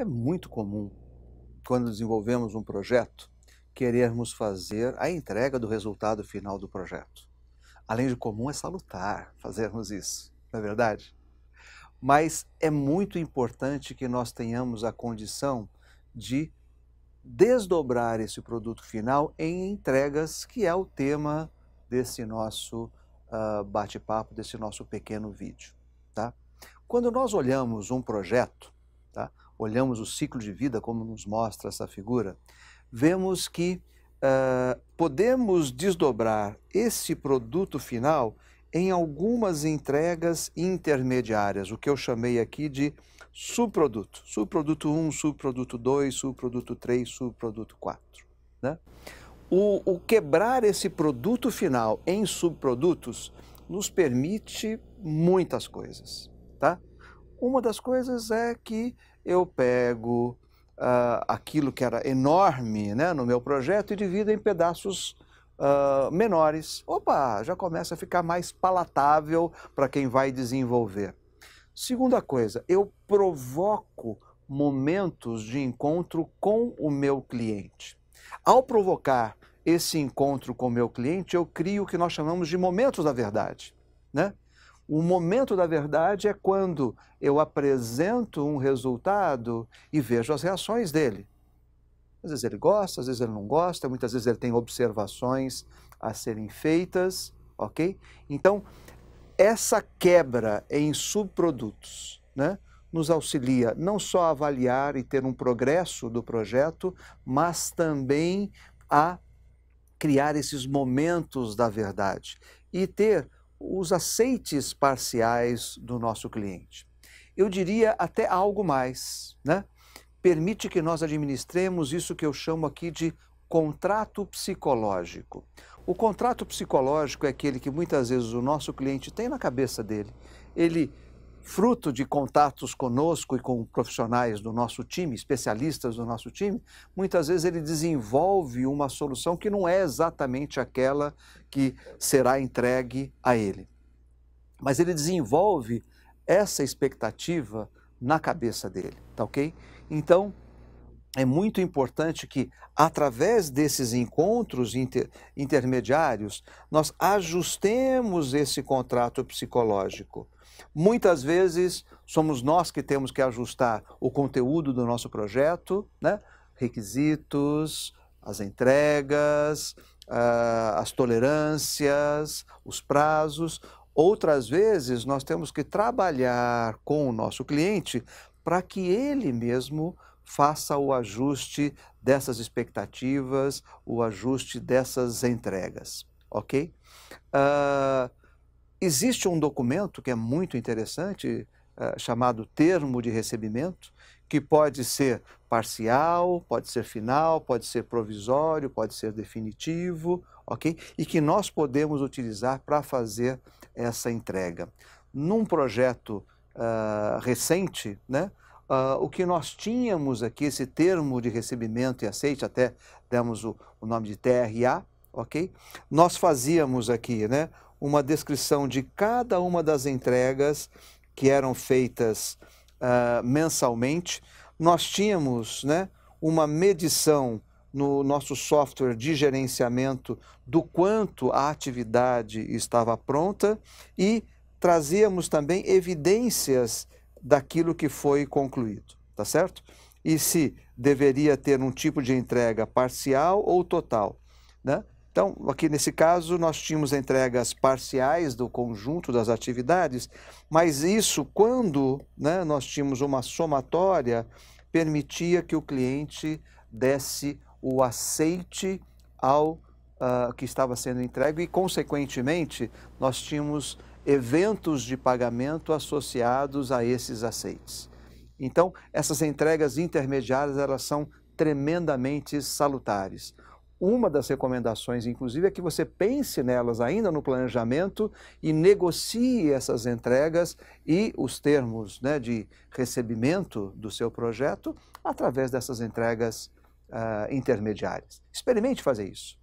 É muito comum, quando desenvolvemos um projeto, querermos fazer a entrega do resultado final do projeto. Além de comum, é salutar fazermos isso, não é verdade? Mas é muito importante que nós tenhamos a condição de desdobrar esse produto final em entregas, que é o tema desse nosso uh, bate-papo, desse nosso pequeno vídeo. Tá? Quando nós olhamos um projeto, tá? olhamos o ciclo de vida, como nos mostra essa figura, vemos que uh, podemos desdobrar esse produto final em algumas entregas intermediárias, o que eu chamei aqui de subproduto. Subproduto 1, subproduto 2, subproduto 3, subproduto 4. Né? O, o quebrar esse produto final em subprodutos nos permite muitas coisas. Tá? Uma das coisas é que eu pego uh, aquilo que era enorme né, no meu projeto e divido em pedaços uh, menores. Opa, já começa a ficar mais palatável para quem vai desenvolver. Segunda coisa, eu provoco momentos de encontro com o meu cliente. Ao provocar esse encontro com o meu cliente, eu crio o que nós chamamos de momentos da verdade. Né? O momento da verdade é quando eu apresento um resultado e vejo as reações dele. Às vezes ele gosta, às vezes ele não gosta, muitas vezes ele tem observações a serem feitas, ok? Então, essa quebra em subprodutos né, nos auxilia não só a avaliar e ter um progresso do projeto, mas também a criar esses momentos da verdade e ter os aceites parciais do nosso cliente. Eu diria até algo mais, né? Permite que nós administremos isso que eu chamo aqui de contrato psicológico. O contrato psicológico é aquele que muitas vezes o nosso cliente tem na cabeça dele. Ele fruto de contatos conosco e com profissionais do nosso time, especialistas do nosso time, muitas vezes ele desenvolve uma solução que não é exatamente aquela que será entregue a ele. Mas ele desenvolve essa expectativa na cabeça dele, tá ok? Então, é muito importante que, através desses encontros inter intermediários, nós ajustemos esse contrato psicológico Muitas vezes somos nós que temos que ajustar o conteúdo do nosso projeto, né? requisitos, as entregas, uh, as tolerâncias, os prazos. Outras vezes nós temos que trabalhar com o nosso cliente para que ele mesmo faça o ajuste dessas expectativas, o ajuste dessas entregas, ok? Uh, Existe um documento que é muito interessante, ah, chamado Termo de Recebimento, que pode ser parcial, pode ser final, pode ser provisório, pode ser definitivo, ok? E que nós podemos utilizar para fazer essa entrega. Num projeto uh, recente, né? Uh, o que nós tínhamos aqui, esse termo de recebimento e aceite, até demos o, o nome de TRA, ok? Nós fazíamos aqui, né? uma descrição de cada uma das entregas que eram feitas uh, mensalmente. Nós tínhamos né, uma medição no nosso software de gerenciamento do quanto a atividade estava pronta e trazíamos também evidências daquilo que foi concluído, tá certo? E se deveria ter um tipo de entrega parcial ou total, né? Então, aqui nesse caso, nós tínhamos entregas parciais do conjunto das atividades, mas isso, quando né, nós tínhamos uma somatória, permitia que o cliente desse o aceite ao uh, que estava sendo entregue e, consequentemente, nós tínhamos eventos de pagamento associados a esses aceites. Então, essas entregas intermediárias elas são tremendamente salutares. Uma das recomendações, inclusive, é que você pense nelas ainda no planejamento e negocie essas entregas e os termos né, de recebimento do seu projeto através dessas entregas uh, intermediárias. Experimente fazer isso.